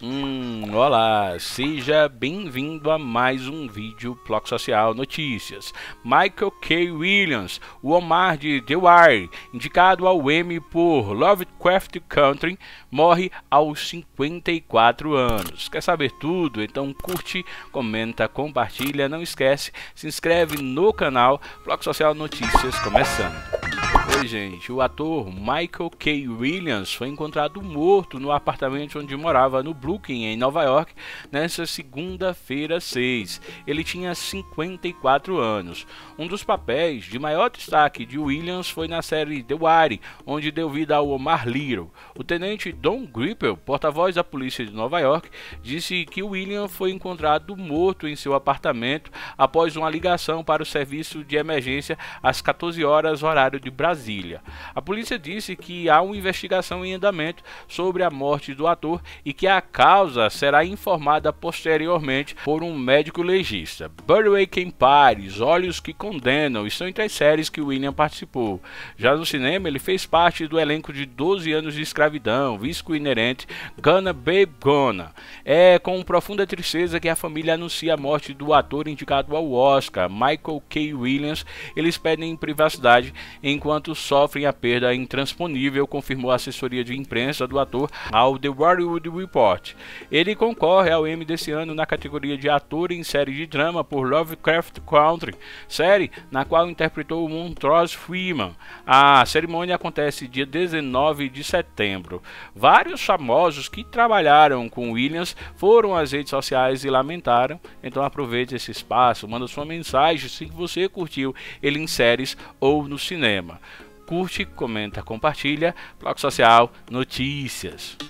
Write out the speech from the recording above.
Hum, olá, seja bem-vindo a mais um vídeo Bloco Social Notícias. Michael K. Williams, o Omar de The Wire, indicado ao Emmy por Lovecraft Country, morre aos 54 anos. Quer saber tudo? Então curte, comenta, compartilha, não esquece, se inscreve no canal Bloco Social Notícias começando. 2, gente, o ator Michael K. Williams foi encontrado morto no apartamento onde morava no Brooklyn, em Nova York, nesta segunda-feira 6. Ele tinha 54 anos. Um dos papéis de maior destaque de Williams foi na série The Wire, onde deu vida ao Omar Little. O tenente Don Gripple, porta-voz da polícia de Nova York, disse que William foi encontrado morto em seu apartamento após uma ligação para o serviço de emergência às 14 horas horário de Brasília. Brasília. A polícia disse que há uma investigação em andamento sobre a morte do ator e que a causa será informada posteriormente por um médico legista. Birdway em Paris, Olhos que Condenam, estão entre as séries que William participou. Já no cinema, ele fez parte do elenco de 12 anos de escravidão, Visco Inerente, Gana Babe Gona. É com profunda tristeza que a família anuncia a morte do ator indicado ao Oscar, Michael K. Williams. Eles pedem privacidade enquanto sofrem a perda intransponível, confirmou a assessoria de imprensa do ator ao The Hollywood Report. Ele concorre ao Emmy desse ano na categoria de ator em série de drama por Lovecraft Country, série na qual interpretou Montrose Freeman. A cerimônia acontece dia 19 de setembro. Vários famosos que trabalharam com Williams foram às redes sociais e lamentaram, então aproveite esse espaço, manda sua mensagem se você curtiu ele em séries ou no cinema curte, comenta, compartilha. Bloco Social Notícias.